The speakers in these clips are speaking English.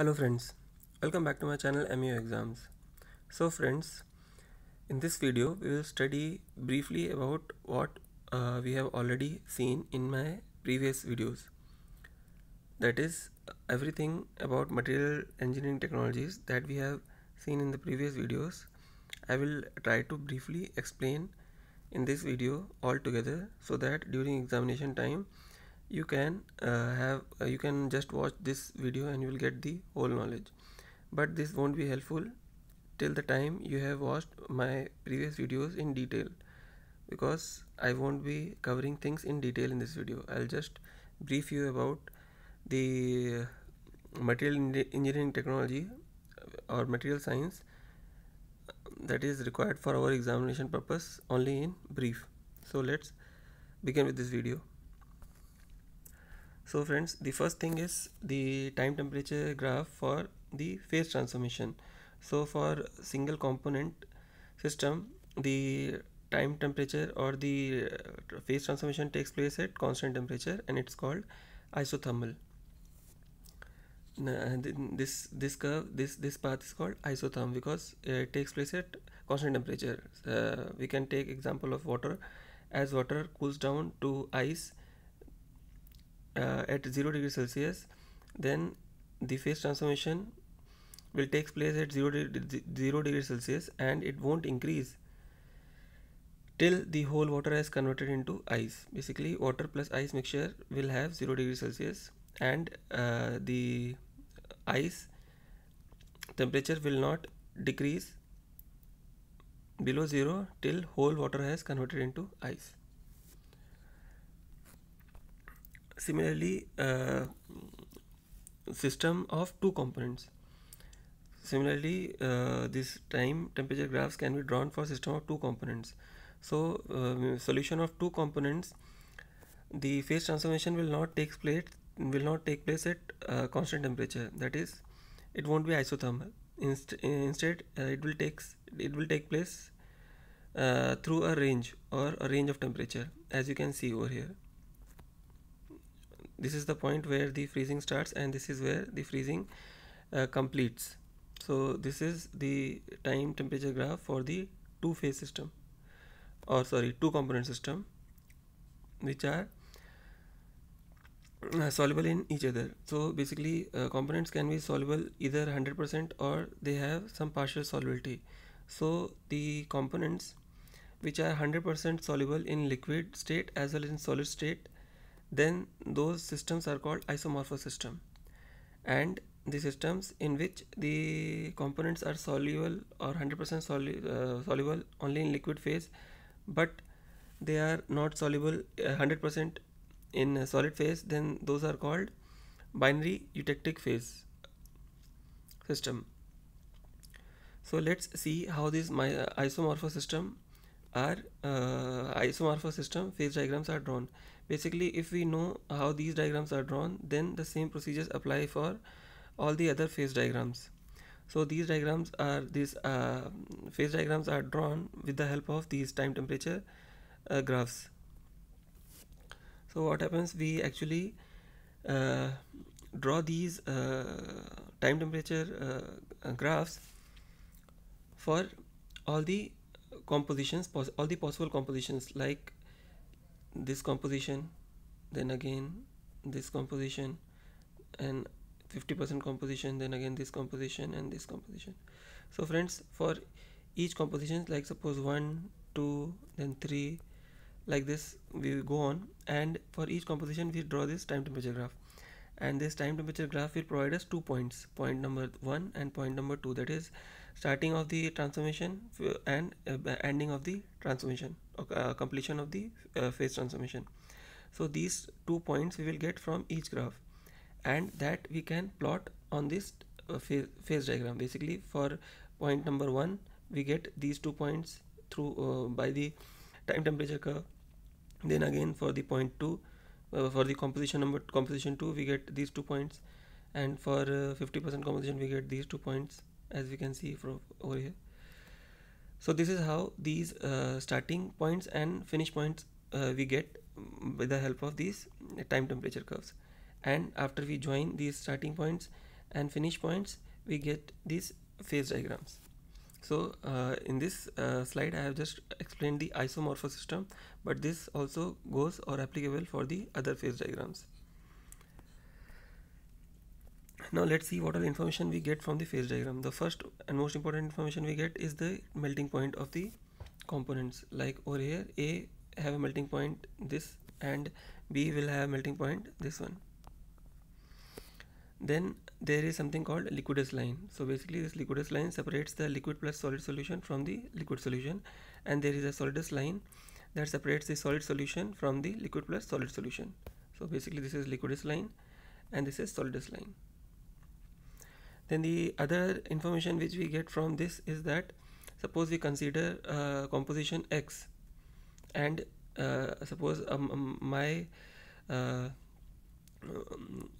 Hello friends, welcome back to my channel MU Exams. So friends, in this video we will study briefly about what uh, we have already seen in my previous videos. That is everything about material engineering technologies that we have seen in the previous videos. I will try to briefly explain in this video all together so that during examination time you can uh, have uh, you can just watch this video and you will get the whole knowledge but this won't be helpful till the time you have watched my previous videos in detail because I won't be covering things in detail in this video I'll just brief you about the material engineering technology uh, or material science uh, that is required for our examination purpose only in brief so let's begin with this video so friends, the first thing is the time temperature graph for the phase transformation. So for single component system, the time temperature or the uh, phase transformation takes place at constant temperature and it's called isothermal. Uh, this this curve this this path is called isotherm because uh, it takes place at constant temperature. Uh, we can take example of water as water cools down to ice uh, at 0 degree Celsius then the phase transformation will takes place at 0 degree, 0 degree Celsius and it won't increase till the whole water is converted into ice basically water plus ice mixture will have 0 degree Celsius and uh, the ice temperature will not decrease below 0 till whole water has converted into ice similarly uh, system of two components similarly uh, this time temperature graphs can be drawn for system of two components so uh, solution of two components the phase transformation will not take place will not take place at uh, constant temperature that is it won't be isothermal Inst instead uh, it will takes it will take place uh, through a range or a range of temperature as you can see over here this is the point where the freezing starts and this is where the freezing uh, completes so this is the time temperature graph for the two phase system or sorry two component system which are uh, soluble in each other so basically uh, components can be soluble either 100% or they have some partial solubility so the components which are 100% soluble in liquid state as well as in solid state then those systems are called isomorphous system and the systems in which the components are soluble or 100% solu uh, soluble only in liquid phase but they are not soluble 100% uh, in solid phase then those are called binary eutectic phase system so let's see how these my uh, isomorphous system are uh, isomorphous system phase diagrams are drawn basically if we know how these diagrams are drawn then the same procedures apply for all the other phase diagrams so these diagrams are these uh, phase diagrams are drawn with the help of these time temperature uh, graphs so what happens we actually uh, draw these uh, time temperature uh, graphs for all the compositions all the possible compositions like this composition then again this composition and 50% composition then again this composition and this composition so friends for each composition like suppose 1 2 then 3 like this we will go on and for each composition we draw this time temperature graph and this time temperature graph will provide us two points point number one and point number two that is starting of the transformation and uh, ending of the transformation uh, completion of the uh, phase transformation so these two points we will get from each graph and that we can plot on this uh, phase, phase diagram basically for point number one we get these two points through uh, by the time temperature curve then again for the point two uh, for the composition number composition 2 we get these two points and for 50% uh, composition we get these two points as we can see from over here so this is how these uh, starting points and finish points uh, we get with mm, the help of these time temperature curves and after we join these starting points and finish points we get these phase diagrams so uh, in this uh, slide I have just explained the isomorpho system but this also goes or applicable for the other phase diagrams. Now let's see what are the information we get from the phase diagram. The first and most important information we get is the melting point of the components like over here A have a melting point this and B will have melting point this one then there is something called liquidus line so basically this liquidus line separates the liquid plus solid solution from the liquid solution and there is a solidus line that separates the solid solution from the liquid plus solid solution so basically this is liquidus line and this is solidus line then the other information which we get from this is that suppose we consider uh, composition x and uh, suppose um, um, my uh, um,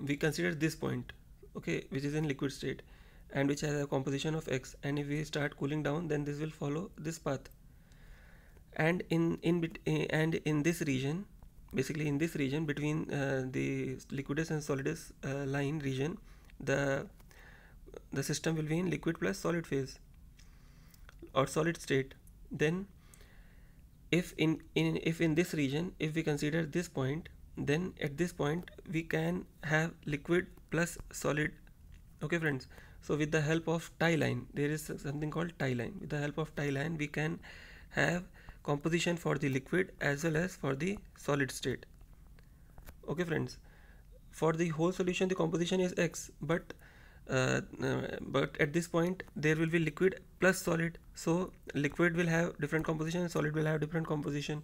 we consider this point okay which is in liquid state and which has a composition of x and if we start cooling down then this will follow this path and in in and in this region basically in this region between uh, the liquidus and solidus uh, line region the the system will be in liquid plus solid phase or solid state then if in, in if in this region if we consider this point then at this point we can have liquid plus solid okay friends so with the help of tie line there is something called tie line with the help of tie line we can have composition for the liquid as well as for the solid state okay friends for the whole solution the composition is x but uh, but at this point there will be liquid plus solid so liquid will have different composition solid will have different composition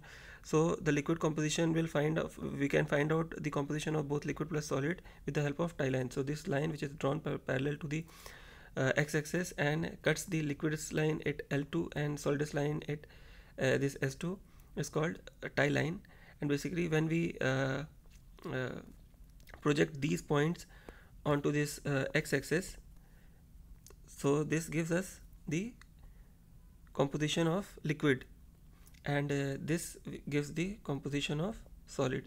so the liquid composition will find we can find out the composition of both liquid plus solid with the help of tie line so this line which is drawn par parallel to the uh, x-axis and cuts the liquid's line at L2 and solid's line at uh, this S2 is called a tie line and basically when we uh, uh, project these points onto this uh, x-axis so this gives us the composition of liquid and uh, this gives the composition of solid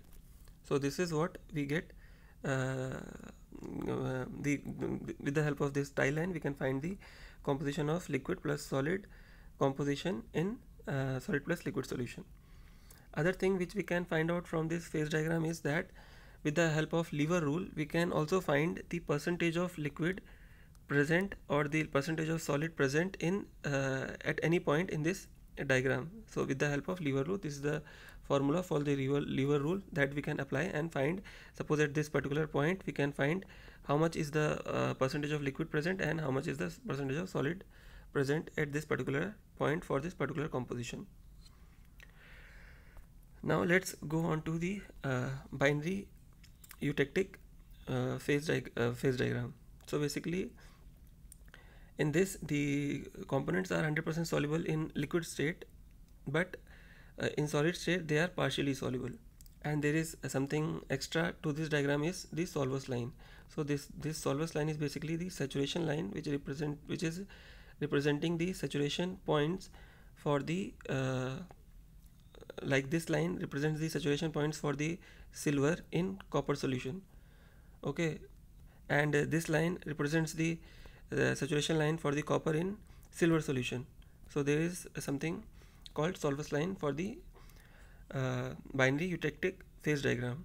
so this is what we get uh, uh, the with the help of this tie line we can find the composition of liquid plus solid composition in uh, solid plus liquid solution other thing which we can find out from this phase diagram is that with the help of lever rule we can also find the percentage of liquid present or the percentage of solid present in uh, at any point in this diagram. So with the help of lever rule, this is the formula for the lever, lever rule that we can apply and find. Suppose at this particular point, we can find how much is the uh, percentage of liquid present and how much is the percentage of solid present at this particular point for this particular composition. Now let's go on to the uh, binary eutectic uh, phase, di uh, phase diagram. So basically in this the components are 100% soluble in liquid state but uh, in solid state they are partially soluble and there is something extra to this diagram is the solvers line so this this solvers line is basically the saturation line which represent which is representing the saturation points for the uh, like this line represents the saturation points for the silver in copper solution okay and uh, this line represents the the saturation line for the copper in silver solution so there is something called Solvus line for the uh, binary eutectic phase diagram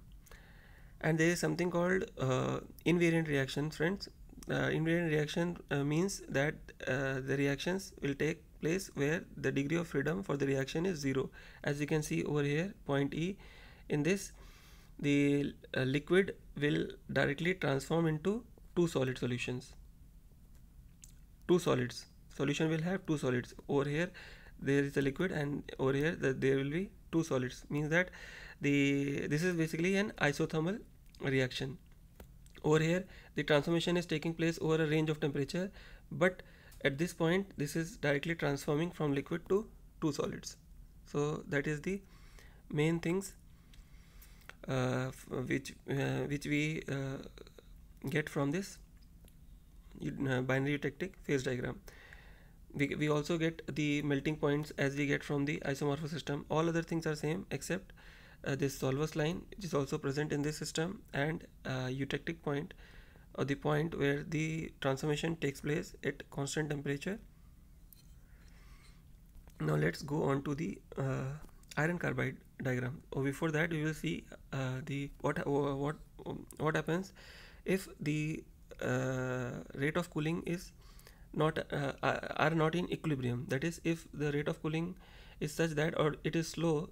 and there is something called uh, invariant reaction friends uh, invariant reaction uh, means that uh, the reactions will take place where the degree of freedom for the reaction is zero as you can see over here point E in this the uh, liquid will directly transform into two solid solutions two solids solution will have two solids over here there is a liquid and over here there will be two solids means that the this is basically an isothermal reaction over here the transformation is taking place over a range of temperature but at this point this is directly transforming from liquid to two solids so that is the main things uh, which uh, which we uh, get from this uh, binary tectic phase diagram. We, we also get the melting points as we get from the isomorphic system. All other things are same except uh, this solvus line which is also present in this system and uh, eutectic point or the point where the transformation takes place at constant temperature. Now let's go on to the uh, iron carbide diagram. Or oh, before that, we will see uh, the what uh, what what happens if the uh, rate of cooling is not uh, uh, are not in equilibrium that is if the rate of cooling is such that or it is slow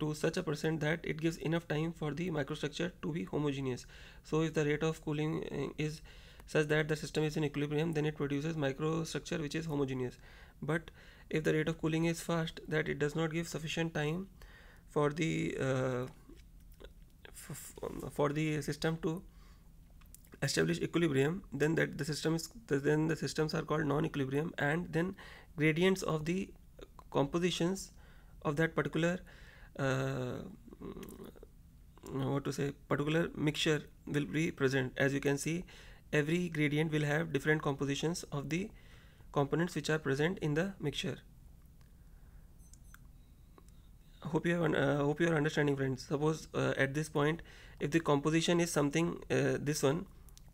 to such a percent that it gives enough time for the microstructure to be homogeneous so if the rate of cooling is such that the system is in equilibrium then it produces microstructure which is homogeneous but if the rate of cooling is fast that it does not give sufficient time for the uh, for the system to establish equilibrium then that the system is then the systems are called non-equilibrium and then gradients of the compositions of that particular uh, what to say particular mixture will be present as you can see every gradient will have different compositions of the components which are present in the mixture hope you have uh, hope you are understanding friends suppose uh, at this point if the composition is something uh, this one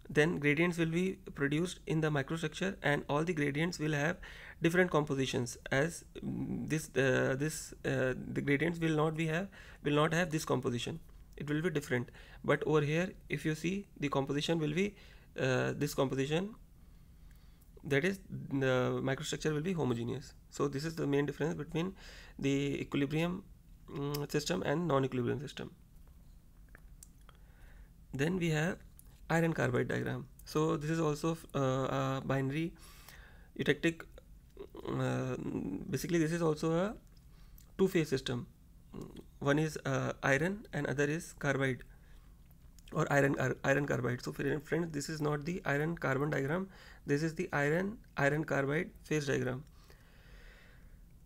then gradients will be produced in the microstructure and all the gradients will have different compositions as mm, this uh, this uh, the gradients will not be have will not have this composition it will be different but over here if you see the composition will be uh, this composition that is the microstructure will be homogeneous so this is the main difference between the equilibrium um, system and non-equilibrium system then we have iron carbide diagram. So this is also uh, a binary eutectic. Uh, basically, this is also a two-phase system. One is uh, iron and other is carbide or iron iron carbide. So friends, this is not the iron carbon diagram. This is the iron iron carbide phase diagram.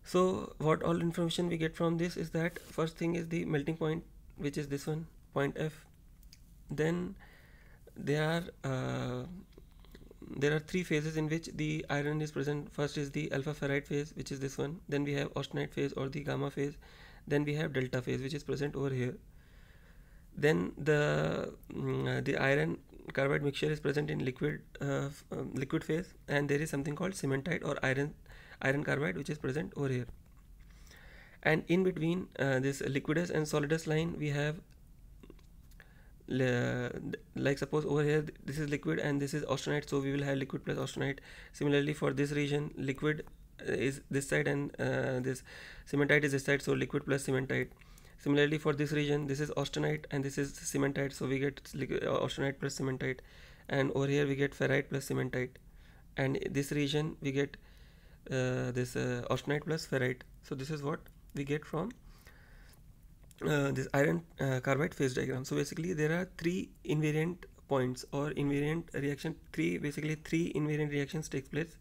So what all information we get from this is that first thing is the melting point, which is this one point F. Then there are uh, there are three phases in which the iron is present first is the alpha ferrite phase which is this one then we have austenite phase or the gamma phase then we have delta phase which is present over here then the mm, uh, the iron carbide mixture is present in liquid uh, um, liquid phase and there is something called cementite or iron iron carbide which is present over here and in between uh, this liquidus and solidus line we have like suppose over here this is liquid and this is austenite so we will have liquid plus austenite similarly for this region liquid is this side and uh, this cementite is this side so liquid plus cementite similarly for this region this is austenite and this is cementite so we get uh, austenite plus cementite and over here we get ferrite plus cementite and this region we get uh, this uh, austenite plus ferrite so this is what we get from uh, this iron uh, carbide phase diagram. So basically there are three invariant points or invariant reaction three basically three invariant reactions takes place.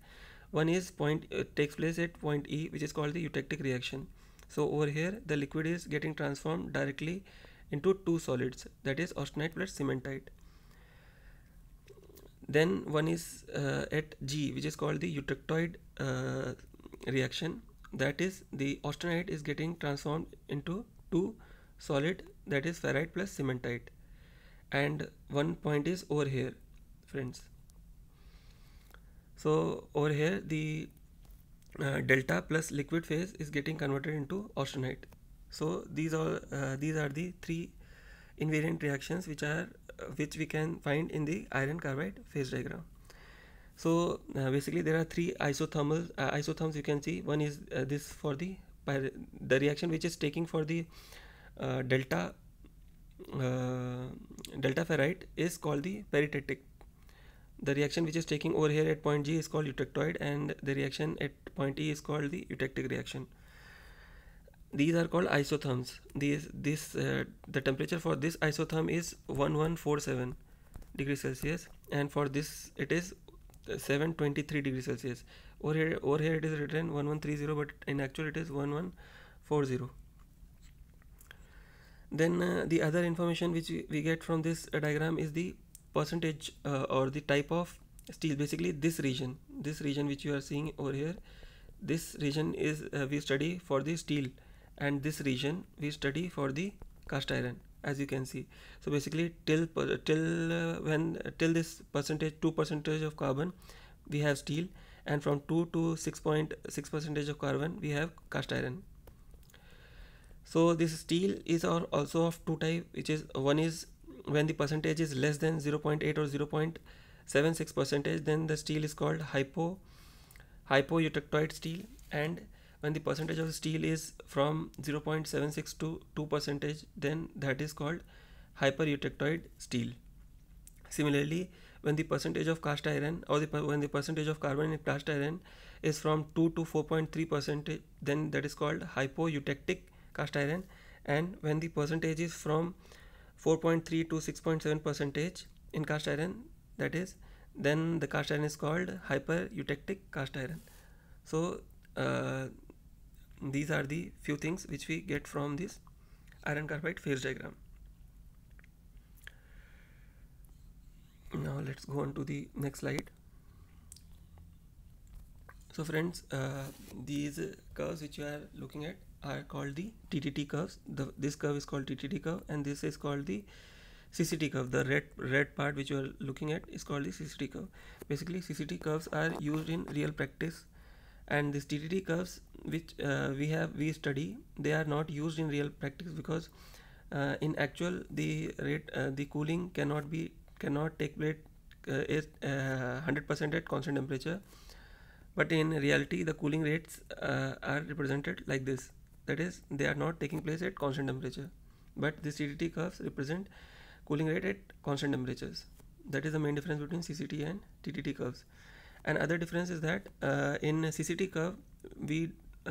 One is point uh, takes place at point E which is called the eutectic reaction. So over here the liquid is getting transformed directly into two solids that is austenite plus cementite. Then one is uh, at G which is called the eutectoid uh, reaction that is the austenite is getting transformed into two solid that is ferrite plus cementite and one point is over here friends so over here the uh, delta plus liquid phase is getting converted into austenite so these are uh, these are the three invariant reactions which are uh, which we can find in the iron carbide phase diagram so uh, basically there are three isothermal uh, isotherms you can see one is uh, this for the the reaction which is taking for the uh, delta uh, delta ferrite is called the peritetic. The reaction which is taking over here at point G is called eutectoid and the reaction at point E is called the eutectic reaction. These are called isotherms. These, this, uh, the temperature for this isotherm is 1147 degrees Celsius and for this it is 723 degrees Celsius. Over here, over here it is written 1130 but in actual it is 1140 then uh, the other information which we get from this uh, diagram is the percentage uh, or the type of steel basically this region this region which you are seeing over here this region is uh, we study for the steel and this region we study for the cast iron as you can see so basically till till uh, when uh, till this percentage 2 percentage of carbon we have steel and from 2 to 6.6 percentage of carbon we have cast iron so this steel is also of two type which is one is when the percentage is less than 0.8 or 0.76 percentage then the steel is called hypo hypoeutectoid steel and when the percentage of steel is from 0.76 to 2 percentage then that is called eutectoid steel. Similarly, when the percentage of cast iron or the when the percentage of carbon in cast iron is from 2 to 4.3 percentage then that is called hypo eutectic cast iron and when the percentage is from 4.3 to 6.7 percentage in cast iron that is then the cast iron is called hyper eutectic cast iron so uh, these are the few things which we get from this iron carbide phase diagram now let's go on to the next slide so friends, uh, these curves which you are looking at are called the TTT curves. The, this curve is called TTT curve and this is called the CCT curve. The red, red part which you are looking at is called the CCT curve. Basically CCT curves are used in real practice and these TTT curves which uh, we have we study they are not used in real practice because uh, in actual the rate uh, the cooling cannot be cannot take place at uh, uh, 100% at constant temperature but in reality the cooling rates uh, are represented like this that is they are not taking place at constant temperature but the CCT curves represent cooling rate at constant temperatures that is the main difference between CCT and TTT curves and other difference is that uh, in CCT curve we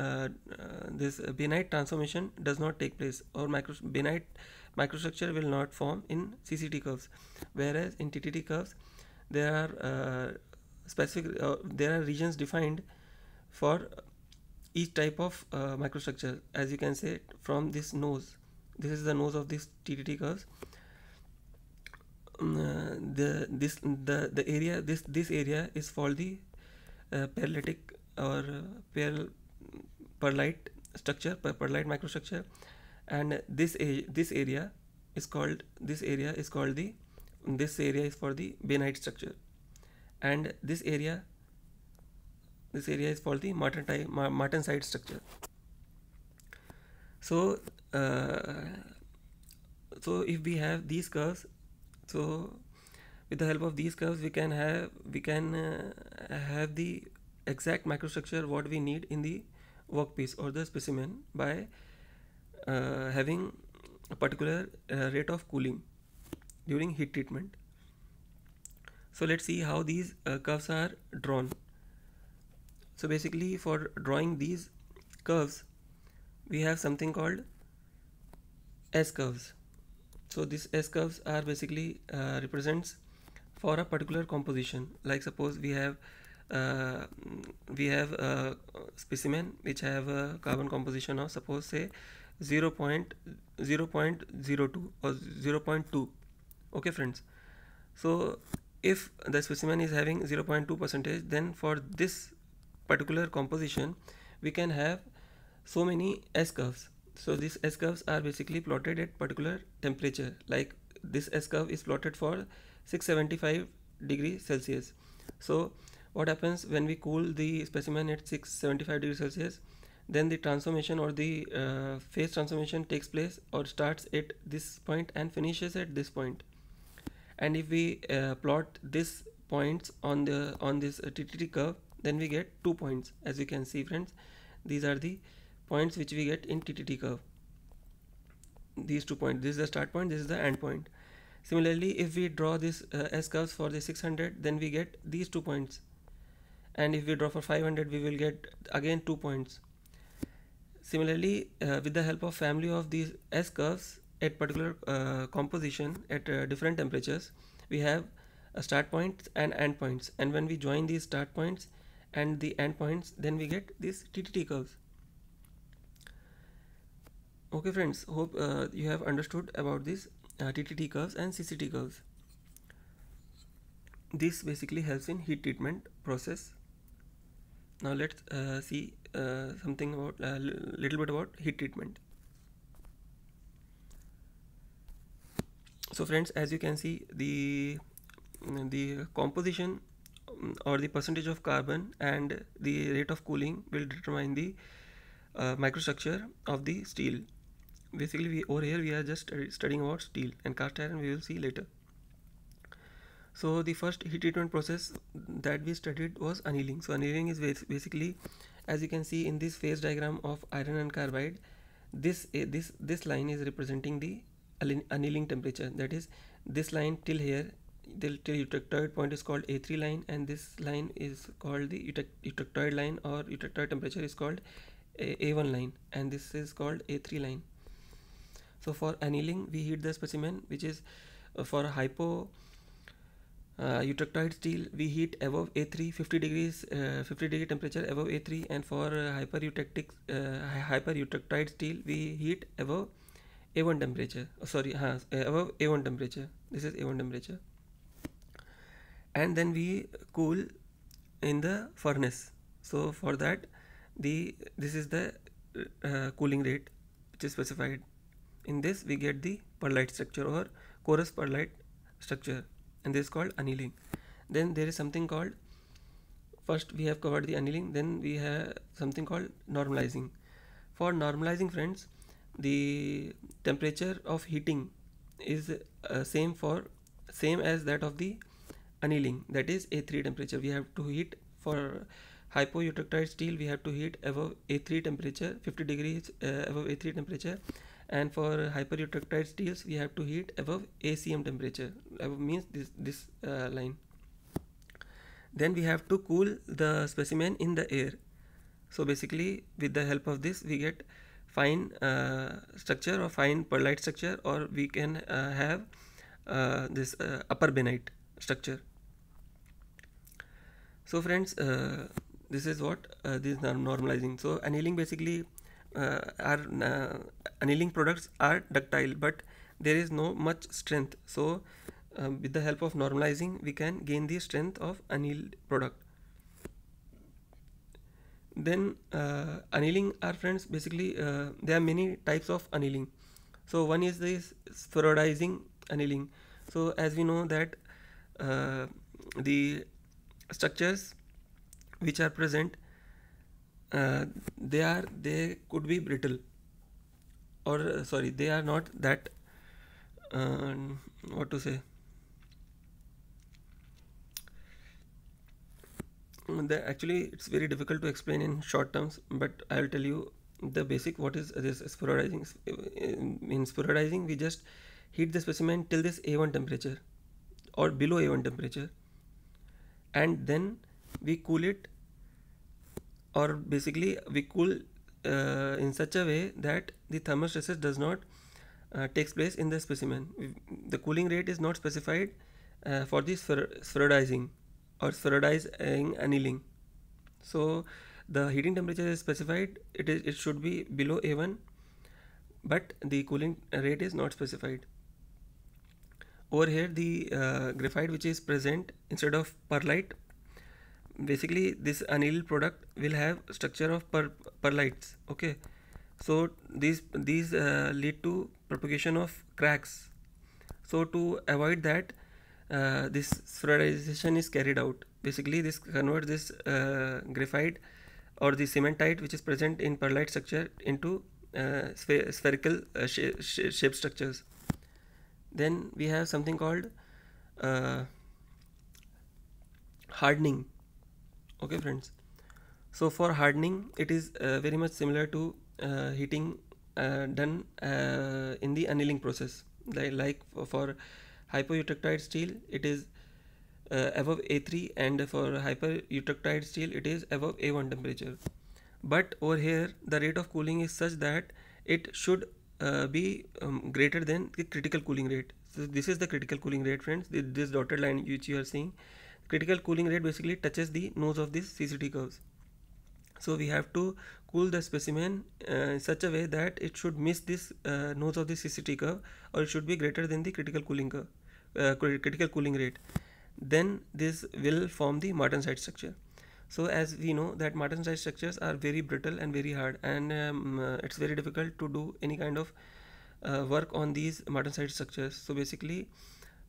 uh, uh this Benite transformation does not take place or micro Benite microstructure will not form in CCT curves whereas in TTT curves there are uh, specific uh, there are regions defined for each type of uh, microstructure as you can say from this nose this is the nose of this TTT curves mm, uh, the this the the area this this area is for the uh, paralytic or uh, perlite structure per perlite microstructure and this a this area is called this area is called the this area is for the benite structure and this area this area is called the martensite, structure so uh, so if we have these curves so with the help of these curves we can have we can uh, have the exact microstructure what we need in the workpiece or the specimen by uh, having a particular uh, rate of cooling during heat treatment so let's see how these uh, curves are drawn. So basically for drawing these curves, we have something called S curves. So these S curves are basically uh, represents for a particular composition. Like suppose we have uh, we have a specimen which have a carbon composition of suppose say 0, 0.002 or 0 0.2 okay friends so if the specimen is having 0.2 percentage then for this particular composition we can have so many S curves. So these S curves are basically plotted at particular temperature like this S curve is plotted for 675 degree Celsius. So what happens when we cool the specimen at 675 degree Celsius then the transformation or the uh, phase transformation takes place or starts at this point and finishes at this point and if we uh, plot this points on the on this uh, TTT curve then we get two points as you can see friends these are the points which we get in TTT curve these two points this is the start point this is the end point similarly if we draw this uh, S curves for the 600 then we get these two points and if we draw for 500 we will get again two points similarly uh, with the help of family of these S curves at particular uh, composition at uh, different temperatures we have uh, start points and end points and when we join these start points and the end points then we get these TTT curves okay friends hope uh, you have understood about these TTT uh, curves and CCT curves this basically helps in heat treatment process now let's uh, see something about a little bit about heat treatment so friends as you can see the the composition mm, or the percentage of carbon and the rate of cooling will determine the uh, microstructure of the steel basically we, over here we are just uh, studying about steel and cast iron we will see later so the first heat treatment process that we studied was annealing so annealing is basically as you can see in this phase diagram of iron and carbide this eh, this this line is representing the annealing temperature that is this line till here till, till eutectoid point is called A3 line and this line is called the eutectoid line or eutectoid temperature is called A one line and this is called A3 line. So for annealing we heat the specimen which is uh, for hypo uh, eutectoid steel we heat above A3 50 degrees uh, 50 degree temperature above A3 and for uh, hyper eutectic uh, hyper eutectoid steel we heat above a1 temperature. Oh, sorry, uh, above A1 temperature. This is A1 temperature. And then we cool in the furnace. So for that, the this is the uh, cooling rate which is specified. In this, we get the perlite structure or porous perlite structure, and this is called annealing. Then there is something called first we have covered the annealing then we have something called normalizing for normalizing friends the temperature of heating is uh, same for same as that of the annealing that is A3 temperature we have to heat for hypoeutectile steel we have to heat above A3 temperature 50 degrees uh, above A3 temperature and for hypereutectile steels we have to heat above ACM temperature above means this this uh, line then we have to cool the specimen in the air so basically with the help of this we get fine uh, structure or fine perlite structure or we can uh, have uh, this upper benite structure. So friends, this is what this normalizing. So annealing basically uh, are uh, annealing products are ductile but there is no much strength so uh, with the help of normalizing we can gain the strength of annealed product then uh, annealing our friends basically uh, there are many types of annealing so one is this spheroidizing annealing so as we know that uh, the structures which are present uh, they are they could be brittle or sorry they are not that uh, what to say actually it's very difficult to explain in short terms but i'll tell you the basic what is this sporadizing in uh, sporadizing we just heat the specimen till this a1 temperature or below a1 temperature and then we cool it or basically we cool uh, in such a way that the thermal stresses does not uh, takes place in the specimen the cooling rate is not specified uh, for this spher or solidizing annealing. So the heating temperature is specified. It is it should be below A1, but the cooling rate is not specified. Over here, the uh, graphite which is present instead of perlite, basically this annealed product will have structure of per perlites. Okay, so these these uh, lead to propagation of cracks. So to avoid that, uh, this spheroidization is carried out. Basically, this converts this uh, graphite or the cementite which is present in perlite structure into uh, spherical uh, shape, shape structures. Then we have something called uh, hardening. Okay, friends. So for hardening, it is uh, very much similar to heating done in the annealing process, like, like for hypoeutectide steel it is uh, above A3 and for hypereutectide steel it is above A1 temperature. But over here the rate of cooling is such that it should uh, be um, greater than the critical cooling rate. So this is the critical cooling rate friends, this, this dotted line which you are seeing. Critical cooling rate basically touches the nose of this CCT curves. So we have to cool the specimen uh, in such a way that it should miss this uh, nose of the CCT curve or it should be greater than the critical cooling curve, uh, critical cooling rate. Then this will form the martensite structure. So as we know that martensite structures are very brittle and very hard and um, uh, it's very difficult to do any kind of uh, work on these martensite structures. So basically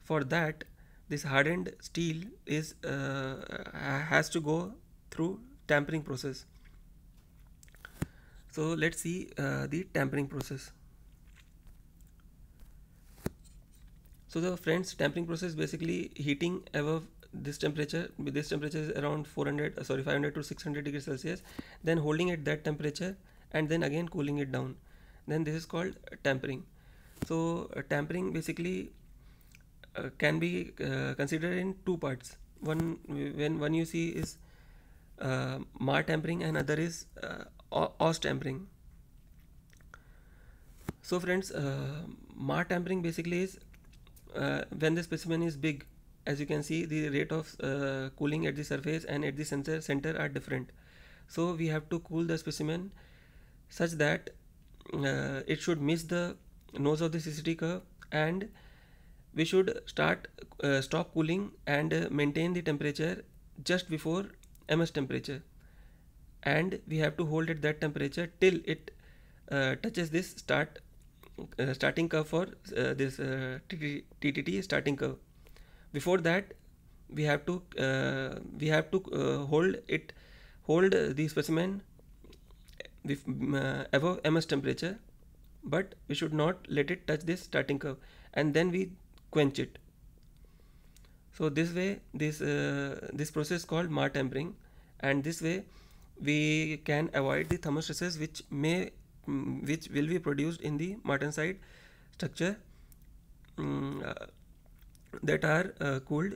for that this hardened steel is uh, has to go through tampering process so let's see uh, the tampering process so the friends tampering process basically heating above this temperature this temperature is around 400 uh, sorry 500 to 600 degrees celsius then holding at that temperature and then again cooling it down then this is called tampering so uh, tampering basically uh, can be uh, considered in two parts one when one you see is uh, mar tampering and other is uh, or tampering. So friends, uh, MAR tampering basically is uh, when the specimen is big, as you can see the rate of uh, cooling at the surface and at the sensor center are different. So we have to cool the specimen such that uh, it should miss the nose of the CCT curve and we should start uh, stop cooling and uh, maintain the temperature just before MS temperature and we have to hold it that temperature till it uh, touches this start uh, starting curve for uh, this TTT, uh, TTT starting curve. Before that, we have to uh, we have to uh, hold it hold the specimen with, above MS temperature, but we should not let it touch this starting curve, and then we quench it. So this way, this this process called Mar tempering, and this way we can avoid the stresses which may which will be produced in the martensite structure um, uh, that are uh, cooled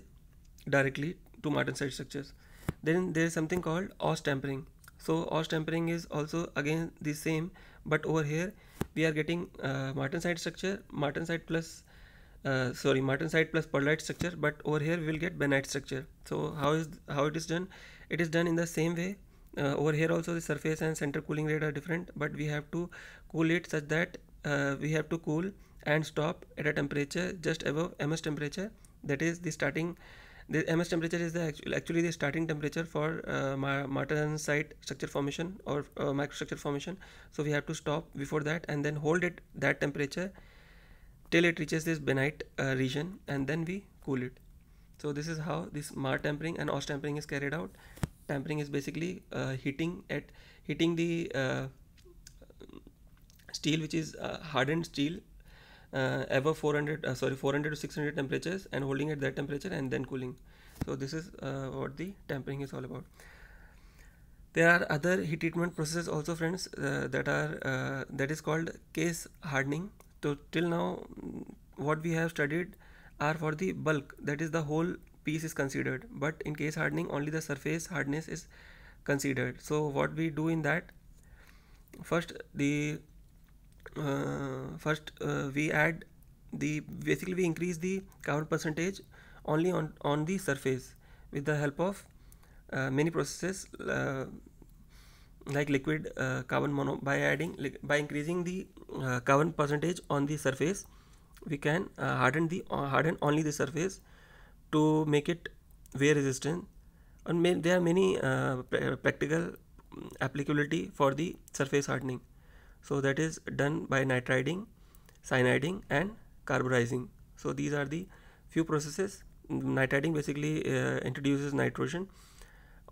directly to martensite structures then there is something called os tampering so os tampering is also again the same but over here we are getting uh, martensite structure martensite plus uh, sorry martensite plus perlite structure but over here we will get benite structure so how is how it is done it is done in the same way uh, over here also the surface and center cooling rate are different but we have to cool it such that uh, we have to cool and stop at a temperature just above ms temperature that is the starting the ms temperature is the actual, actually the starting temperature for uh, site structure formation or uh, microstructure formation so we have to stop before that and then hold it that temperature till it reaches this benite uh, region and then we cool it so this is how this mar and os tempering is carried out clampering is basically uh, hitting at hitting the uh, steel which is uh, hardened steel uh, above 400 uh, sorry 400 to 600 temperatures and holding at that temperature and then cooling so this is uh, what the tampering is all about there are other heat treatment processes also friends that are that is called case hardening so till now what we have studied are for the bulk that is the whole piece is considered but in case hardening only the surface hardness is considered so what we do in that first the uh, first uh, we add the basically we increase the carbon percentage only on on the surface with the help of uh, many processes uh, like liquid uh, carbon mono by adding by increasing the uh, carbon percentage on the surface we can harden the harden only the surface to make it wear resistant and may, there are many uh, practical mm, applicability for the surface hardening so that is done by nitriding cyaniding and carburizing so these are the few processes nitriding basically uh, introduces nitrogen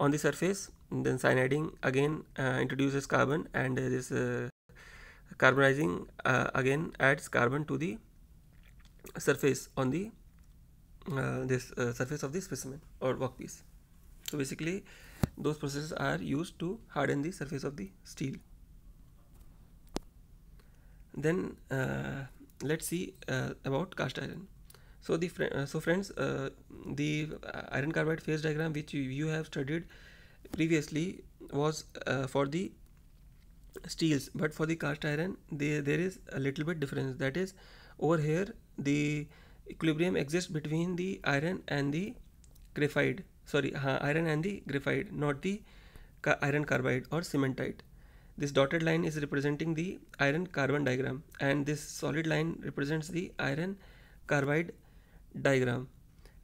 on the surface then cyaniding again uh, introduces carbon and this uh, carburizing uh, again adds carbon to the surface on the uh, this uh, surface of the specimen or workpiece. So basically those processes are used to harden the surface of the steel. Then uh, let's see uh, about cast iron. So the fr uh, so friends the iron carbide phase diagram which you, you have studied previously was for the steels but for the cast iron there there is a little bit difference that is over here the equilibrium exists between the iron and the graphite sorry uh, iron and the graphite not the ca iron carbide or cementite this dotted line is representing the iron carbon diagram and this solid line represents the iron carbide diagram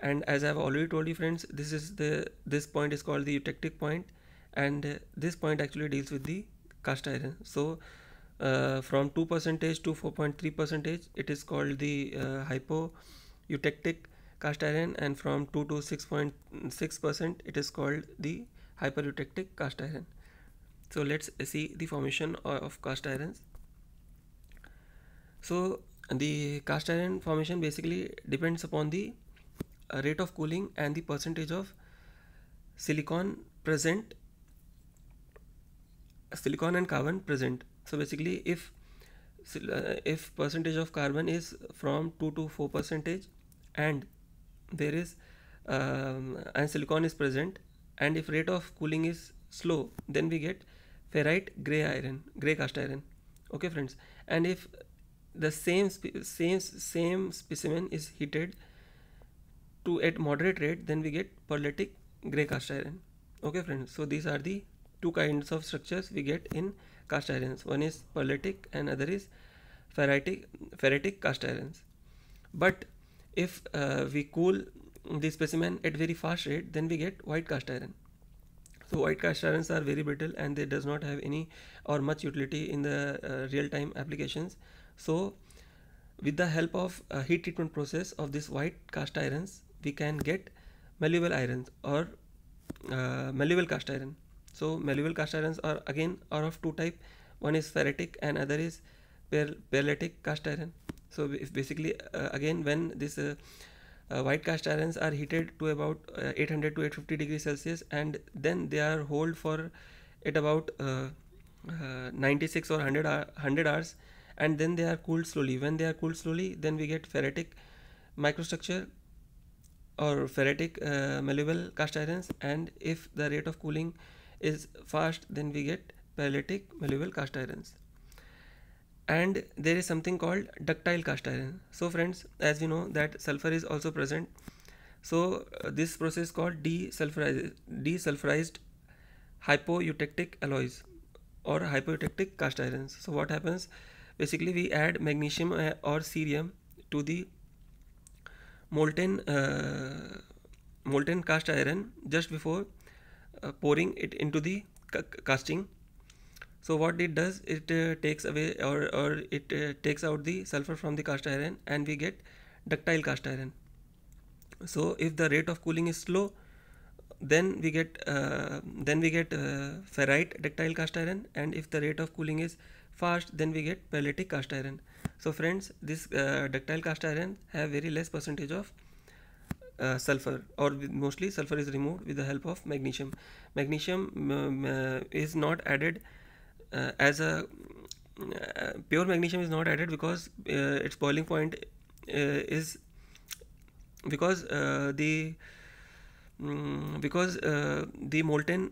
and as i have already told you friends this is the this point is called the eutectic point and uh, this point actually deals with the cast iron so uh, from 2 percentage to 4.3 percentage it is called the uh, hypo Eutectic cast iron and from 2 to 6.6 percent it is called the eutectic cast iron so let's see the formation of cast irons so the cast iron formation basically depends upon the rate of cooling and the percentage of silicon present silicon and carbon present so basically if uh, if percentage of carbon is from 2 to 4 percentage and there is um, and silicon is present and if rate of cooling is slow then we get ferrite gray iron gray cast iron okay friends and if the same same same specimen is heated to at moderate rate then we get perlitic gray cast iron okay friends so these are the two kinds of structures we get in cast irons one is perlitic and other is ferritic ferritic cast irons but if uh, we cool the specimen at very fast rate then we get white cast iron so white cast irons are very brittle and they does not have any or much utility in the uh, real-time applications so with the help of a heat treatment process of this white cast irons we can get malleable irons or uh, malleable cast iron so malleable cast irons are again are of two type one is ferritic and other is per- perletic cast iron so basically, uh, again, when this uh, uh, white cast irons are heated to about 800 to 850 degrees Celsius, and then they are hold for at about 96 or 100 hour, 100 hours, and then they are cooled slowly. When they are cooled slowly, then we get ferritic microstructure or ferritic uh, malleable cast irons and if the rate of cooling is fast then we get paralytic malleable cast irons and there is something called ductile cast iron so friends as we know that sulfur is also present so uh, this process called desulfurized, desulfurized hypoeutectic alloys or hypoeutectic cast irons so what happens basically we add magnesium uh, or cerium to the molten uh, molten cast iron just before uh, pouring it into the casting so what it does it uh, takes away or, or it uh, takes out the sulfur from the cast iron and we get ductile cast iron so if the rate of cooling is slow then we get uh, then we get uh, ferrite ductile cast iron and if the rate of cooling is fast then we get pelletic cast iron so friends this uh, ductile cast iron have very less percentage of uh, sulfur or mostly sulfur is removed with the help of magnesium magnesium uh, uh is not added uh, as a uh, pure magnesium is not added because uh, its boiling point uh, is because uh, the um, because the molten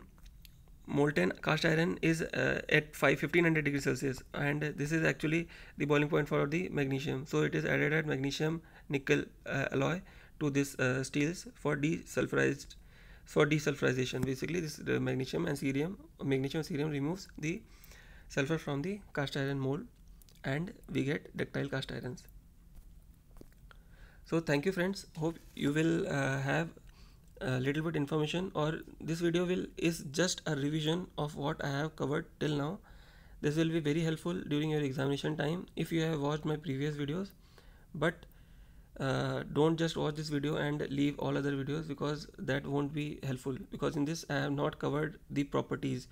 molten cast iron is at 5 1500 degrees celsius and this is actually the boiling point for the magnesium so it is added at magnesium nickel alloy to this steels for desulfurized for desulfurization basically this magnesium and cerium magnesium and cerium removes the sulfur from the cast iron mold and we get ductile cast irons. So thank you friends. Hope you will uh, have a little bit information or this video will is just a revision of what I have covered till now. This will be very helpful during your examination time if you have watched my previous videos. But uh, don't just watch this video and leave all other videos because that won't be helpful because in this I have not covered the properties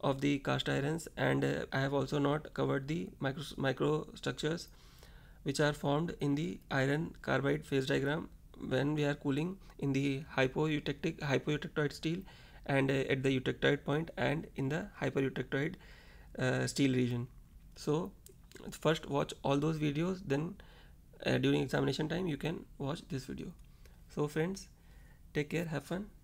of the cast irons and uh, I have also not covered the micro structures, which are formed in the iron carbide phase diagram when we are cooling in the hypoeutectic hypoeutectoid steel and uh, at the eutectoid point and in the hypereutectoid uh, steel region so first watch all those videos then uh, during examination time you can watch this video so friends take care have fun